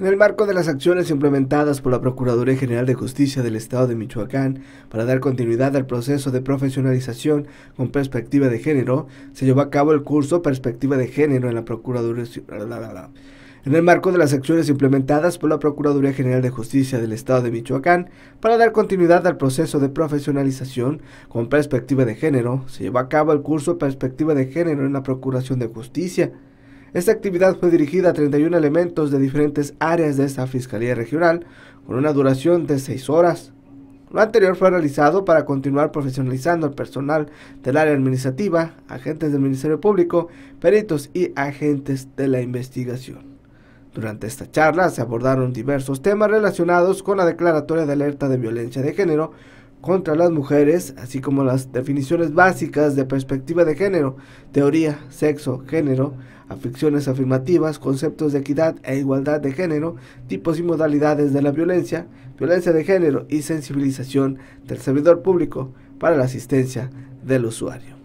En el marco de las acciones implementadas por la Procuraduría General de Justicia del Estado de Michoacán para dar continuidad al proceso de profesionalización con perspectiva de género, se llevó a cabo el curso Perspectiva de Género en la Procuraduría. En el marco de las acciones implementadas por la Procuraduría General de Justicia del Estado de Michoacán para dar continuidad al proceso de profesionalización con perspectiva de género, se llevó a cabo el curso Perspectiva de Género en la Procuración de Justicia. Esta actividad fue dirigida a 31 elementos de diferentes áreas de esta Fiscalía Regional, con una duración de 6 horas. Lo anterior fue realizado para continuar profesionalizando al personal del área administrativa, agentes del Ministerio Público, peritos y agentes de la investigación. Durante esta charla se abordaron diversos temas relacionados con la declaratoria de alerta de violencia de género, contra las mujeres, así como las definiciones básicas de perspectiva de género, teoría, sexo, género, aficiones afirmativas, conceptos de equidad e igualdad de género, tipos y modalidades de la violencia, violencia de género y sensibilización del servidor público para la asistencia del usuario.